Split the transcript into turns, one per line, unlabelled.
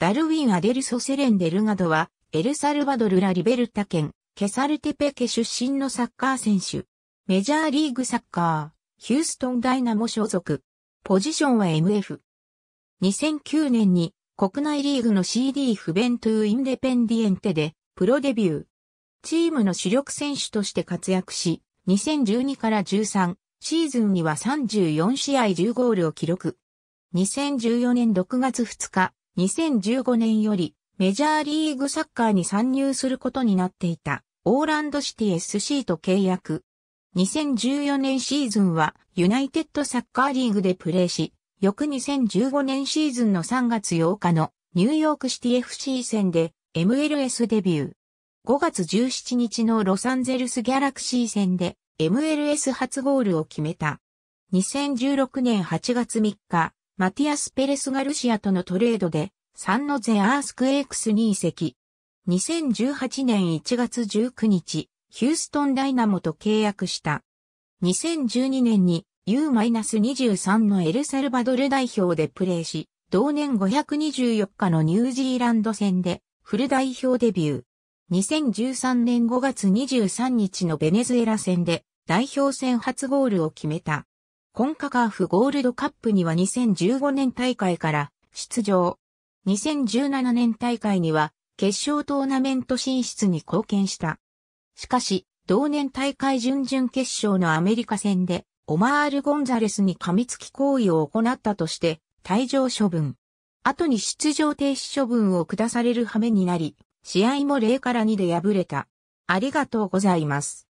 ダルウィン・アデルソ・セレン・デルガドは、エルサルバドル・ラ・リベ
ルタ県、ケサルテペケ出身のサッカー選手。メジャーリーグサッカー、ヒューストン・ダイナモ所属。ポジションは MF。2009年に、国内リーグの CD フベントゥ・インデペンディエンテで、プロデビュー。チームの主力選手として活躍し、2012から13、シーズンには34試合10ゴールを記録。2014年6月2日、2015年よりメジャーリーグサッカーに参入することになっていたオーランドシティ SC と契約。2014年シーズンはユナイテッドサッカーリーグでプレーし、翌2015年シーズンの3月8日のニューヨークシティ FC 戦で MLS デビュー。5月17日のロサンゼルスギャラクシー戦で MLS 初ゴールを決めた。2016年8月3日、マティアス・ペレス・ガルシアとのトレードで、サンノゼ・アースクエークスに移籍。2018年1月19日、ヒューストンダイナモと契約した。2012年に U-23 のエルサルバドル代表でプレーし、同年524日のニュージーランド戦でフル代表デビュー。2013年5月23日のベネズエラ戦で代表戦初ゴールを決めた。コンカカーフゴールドカップには2015年大会から出場。2017年大会には決勝トーナメント進出に貢献した。しかし、同年大会準々決勝のアメリカ戦で、オマール・ゴンザレスに噛みつき行為を行ったとして、退場処分。後に出場停止処分を下される羽目になり、試合も0から2で敗れ
た。ありがとうございます。